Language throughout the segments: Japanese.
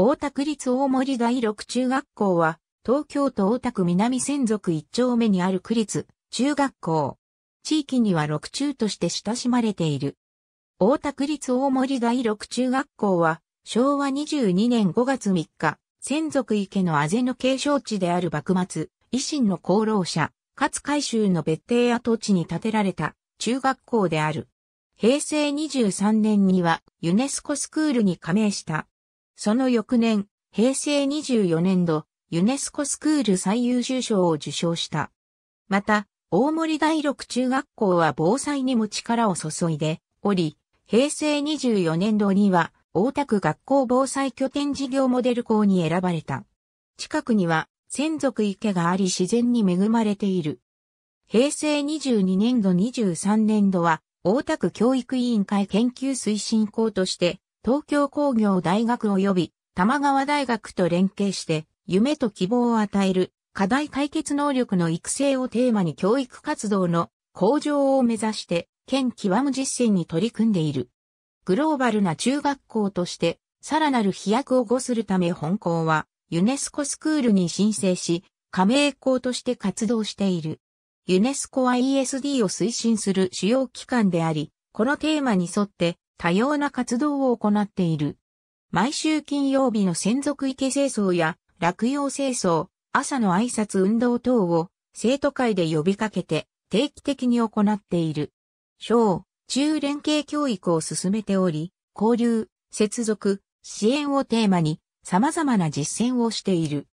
大田区立大森第六中学校は、東京都大田区南専属一丁目にある区立中学校。地域には六中として親しまれている。大田区立大森第六中学校は、昭和22年5月3日、専属池のあぜの継承地である幕末、維新の功労者、勝海舟の別邸跡地に建てられた中学校である。平成23年にはユネスコスクールに加盟したその翌年、平成24年度、ユネスコスクール最優秀賞を受賞した。また、大森第六中学校は防災にも力を注いでおり、平成24年度には、大田区学校防災拠点事業モデル校に選ばれた。近くには、専属池があり自然に恵まれている。平成22年度23年度は、大田区教育委員会研究推進校として、東京工業大学及び玉川大学と連携して、夢と希望を与える課題解決能力の育成をテーマに教育活動の向上を目指して、県極む実践に取り組んでいる。グローバルな中学校として、さらなる飛躍を誤するため本校は、ユネスコスクールに申請し、加盟校として活動している。ユネスコは ESD を推進する主要機関であり、このテーマに沿って、多様な活動を行っている。毎週金曜日の専属池清掃や落葉清掃、朝の挨拶運動等を生徒会で呼びかけて定期的に行っている。小、中連携教育を進めており、交流、接続、支援をテーマに様々な実践をしている。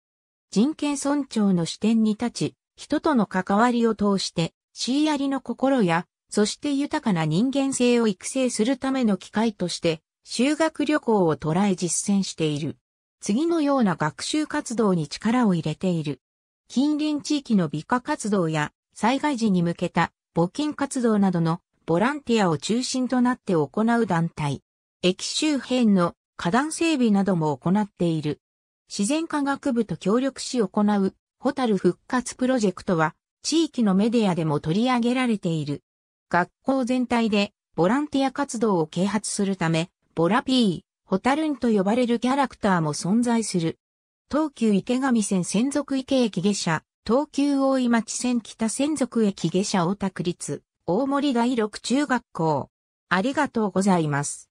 人権尊重の視点に立ち、人との関わりを通して、シーアリの心やそして豊かな人間性を育成するための機会として、修学旅行を捉え実践している。次のような学習活動に力を入れている。近隣地域の美化活動や災害時に向けた募金活動などのボランティアを中心となって行う団体。駅周辺の花壇整備なども行っている。自然科学部と協力し行うホタル復活プロジェクトは地域のメディアでも取り上げられている。学校全体でボランティア活動を啓発するため、ボラピー、ホタルンと呼ばれるキャラクターも存在する。東急池上線専属池駅下車、東急大井町線北専属駅下車大田区立、大森第六中学校。ありがとうございます。